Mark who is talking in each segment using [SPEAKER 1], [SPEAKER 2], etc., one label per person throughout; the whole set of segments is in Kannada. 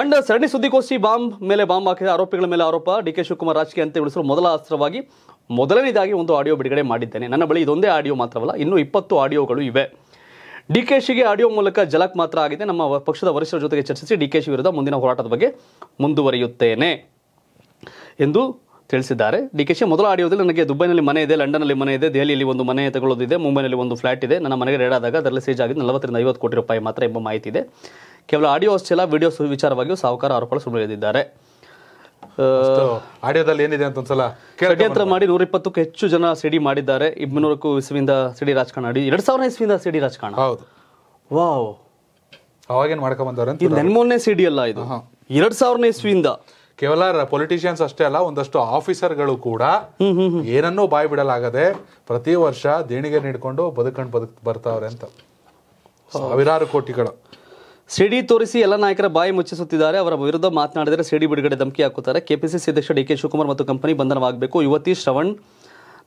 [SPEAKER 1] ಅಂಡ್ ಸರಣಿ ಸುದ್ದಿಗೋಷ್ಠಿ ಬಾಂಬ್ ಮೇಲೆ ಬಾಂಬ್ ಹಾಕಿದ ಆರೋಪಿಗಳ ಮೇಲೆ ಆರೋಪ ಡಿ ಕೆ ಶಿವಕುಮಾರ್ ರಾಜಕೀಯ ಅಂತ ಉಳಿಸಲು ಮೊದಲ ಅಸ್ತ್ರವಾಗಿ ಮೊದಲನೇದಾಗಿ ಒಂದು ಆಡಿಯೋ ಬಿಡುಗಡೆ ಮಾಡಿದ್ದೇನೆ ನನ್ನ ಬಳಿ ಇದೊಂದೇ ಆಡಿಯೋ ಮಾತ್ರವಲ್ಲ ಇನ್ನೂ ಇಪ್ಪತ್ತು ಆಡಿಯೋಗಳು ಇವೆ ಡಿ ಕೆ ಶಿಗೆ ಆಡಿಯೋ ಮೂಲಕ ಜಲಕ್ ಮಾತ್ರ ಆಗಿದೆ ನಮ್ಮ ಪಕ್ಷದ ವರಿಷ್ಠರ ಜೊತೆಗೆ ಚರ್ಚಿಸಿ ಡಿ ಕೆ ಶಿ ವಿರುದ್ಧ ಮುಂದಿನ ಹೋರಾಟದ ಬಗ್ಗೆ ಮುಂದುವರಿಯುತ್ತೇನೆ ಎಂದು ತಿಳಿಸಿದ್ದಾರೆ ಡಿ ಕೆ ಶಿ ಮೊದಲ ಆಡಿಯೋದಲ್ಲಿ ನನಗೆ ದುಬೈನಲ್ಲಿ ಮನೆ ಇದೆ ಲಂಡನ್ನಲ್ಲಿ ಮನೆ ಇದೆ ದೆಹಲಿಯಲ್ಲಿ ಒಂದು ಮನೆ ತಗೊಳ್ಳೋದಿದೆ ಮುಂಬೈನಲ್ಲಿ ಒಂದು ಫ್ಲಾಟ್ ಇದೆ ನನ್ನ ಮನೆಗೆ ರೇಡ್ ಅದರಲ್ಲಿ ಸೇಜ್ ಆಗಿದೆ ನಲವತ್ತರಿಂದ ಐವತ್ತು ಕೋಟಿ ರೂಪಾಯಿ ಮಾತ್ರ ಎಂಬ ಮಾಹಿತಿ ಇದೆ ಕೇವಲ ಆಡಿಯೋ ಅಷ್ಟೇ ಇಲ್ಲ ವಿಡಿಯೋಸ್ ವಿಚಾರವಾಗಿಯೂ ಸಾಹುಕಾರ ಆರೋಪಗಳು ಸುಮ್ಮನಿದ್ದಾರೆ ಆಡಿಯೋದಲ್ಲಿ ಏನಿದೆ ಅಂತ ಒಂದ್ಸಲ ಷಡ್ಯಂತ್ರ ಮಾಡಿ ನೂರಿಪ್ಪತ್ತಕ್ಕೂ ಹೆಚ್ಚು ಜನ ಸಿಡಿ ಮಾಡಿದ್ದಾರೆ ಇಬ್ಬನೂರಕ್ಕೂ ಇಸ್ವಿಯಿಂದ ಸಿಡಿ ರಾಜಕಾರಣ ಆಡಿ ಎರಡ್ ಸಾವಿರ ಇಸವಿಂದ ಸಿಡಿ ರಾಜಕಾರಣ ಹೌದು ವಾವ್ ಅವಾಗೇನ್ ಮಾಡ್ಕೊಂಡ್ ಬಂದವ್ರೆ ನೆನ್ಮೊನ್ನೆ ಸಿಡಿ ಅಲ್ಲ ಇದು ಎರಡ್ ಸಾವಿರನೇ ಇಸ್ವಿಯಿಂದ ಕೇವಲ ಪೊಲಿಟಿಷಿಯನ್ಸ್ ಅಷ್ಟೇ ಅಲ್ಲ ಒಂದಷ್ಟು ಆಫೀಸರ್ಗಳು ಕೂಡ ಏನನ್ನೂ ಬಾಯಿ ಬಿಡಲಾಗದೆ ಪ್ರತಿ ವರ್ಷ ದೇಣಿಗೆ ನೀಡ್ಕೊಂಡು ಬದುಕೊಂಡು ಬದುಕ್ ಬರ್ತಾವ್ರೆ ಅಂತ ಸಾವಿರಾರು ಕೋಟಿಗಳು ಸಿಡಿ ತೋರಿಸಿ ಎಲ್ಲ ನಾಯಕರ ಬಾಯಿ ಮುಚ್ಚಿಸುತ್ತಿದ್ದಾರೆ ಅವರ ವಿರುದ್ಧ ಮಾತನಾಡಿದರೆ ಸಿಡಿ ಬಿಡುಗಡೆ ಧಮಕಿ ಹಾಕುತ್ತಾರೆ ಕೆಪಿಸಿಸಿ ಅಧ್ಯಕ್ಷ ಡಿ ಕೆ ಶಿವಕುಮಾರ್ ಮತ್ತು ಕಂಪನಿ ಬಂಧನವಾಗಬೇಕು ಯುವತಿ ಶ್ರವಣ್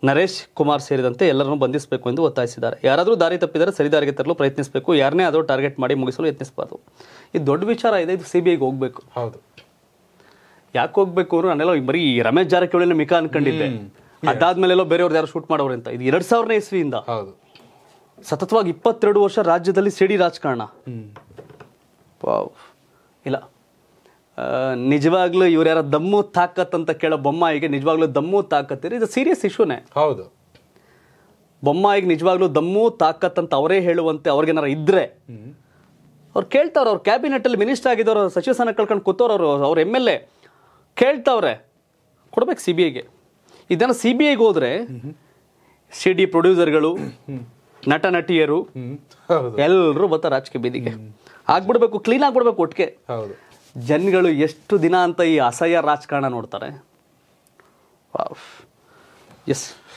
[SPEAKER 1] ನರೇಶ್ ಕುಮಾರ್ ಸೇರಿದಂತೆ ಎಲ್ಲರನ್ನು ಬಂಧಿಸಬೇಕು ಎಂದು ಒತ್ತಾಯಿಸಿದ್ದಾರೆ ಯಾರಾದರೂ ದಾರಿ ತಪ್ಪಿದರೆ ಸರಿದಾರಿಗೆ ತರಲು ಪ್ರಯತ್ನಿಸಬೇಕು ಯಾರನ್ನೇ ಆದರೂ ಟಾರ್ಗೆಟ್ ಮಾಡಿ ಮುಗಿಸಲು ಯತ್ನಿಸಬಾರ್ದು ಇದು ದೊಡ್ಡ ವಿಚಾರ ಇದೆ ಇದು ಸಿ ಬಿ ಐಗೆ ಹೋಗಬೇಕು ಹೌದು ಯಾಕೆ ಹೋಗ್ಬೇಕು ಅಂದ್ರೆ ನಾನೆಲ್ಲ ಬರೀ ರಮೇಶ್ ಜಾರಕಿಹೊಳಿ ಮಿಕಾ ಅನ್ಕೊಂಡಿದ್ದೆ ಅದಾದ್ಮೇಲೆಲ್ಲೋ ಬೇರೆಯವ್ರು ಯಾರು ಶೂಟ್ ಮಾಡೋರು ಅಂತ ಇದು ಎರಡು ಸಾವಿರನೇ ಇಸ್ವಿಯಿಂದ ಸತತವಾಗಿ ಇಪ್ಪತ್ತೆರಡು ವರ್ಷ ರಾಜ್ಯದಲ್ಲಿ ಸಿಡಿ ರಾಜಕಾರಣ ವಾವ್ ಇಲ್ಲ ನಿಜವಾಗ್ಲೂ ಇವ್ರ ಯಾರ ದಮ್ಮು ತಾಕತ್ ಅಂತ ಕೇಳೋ ಬೊಮ್ಮಾಯಿಗೆ ನಿಜವಾಗ್ಲೂ ದಮ್ಮು ತಾಕತ್ತೀರಿ ಇದು ಸೀರಿಯಸ್ ಇಶ್ಯೂನೇ ಹೌದು ಬೊಮ್ಮಾಯಿಗೆ ನಿಜವಾಗ್ಲೂ ದಮ್ಮು ತಾಕತ್ ಅಂತ ಅವರೇ ಹೇಳುವಂತೆ ಅವ್ರಿಗೇನಾರ ಇದ್ರೆ ಅವ್ರು ಕೇಳ್ತಾವ್ರೆ ಅವ್ರ ಅಲ್ಲಿ ಮಿನಿಸ್ಟರ್ ಆಗಿದ್ದವ್ರ ಸಚಿವ ಸ್ಥಾನ ಕಳ್ಕೊಂಡು ಕೂತವ್ರು ಅವರು ಅವ್ರ ಎಮ್ ಎಲ್ ಎ ಕೇಳ್ತಾವ್ರೆ ಕೊಡ್ಬೇಕು ಸಿ ಬಿ ಐಗೆ ಇದನ್ನು ಸಿ ಬಿ ಐಗೆ ಹೋದ್ರೆ ಸಿ ಡಿ ಪ್ರೊಡ್ಯೂಸರ್ಗಳು ನಟ ನಟಿಯರು ಎಲ್ಲರೂ ಬರ್ತಾರೆ ರಾಜಕೀಯ ಬೀದಿಗೆ ಆಗ್ಬಿಡ್ಬೇಕು ಕ್ಲೀನ್ ಆಗ್ಬಿಡ್ಬೇಕು ಒಟ್ಟಿಗೆ ಜನಗಳು ಎಷ್ಟು ದಿನ ಅಂತ ಈ ಅಸಹ್ಯ ರಾಜಕಾರಣ ನೋಡ್ತಾರೆ ಎಸ್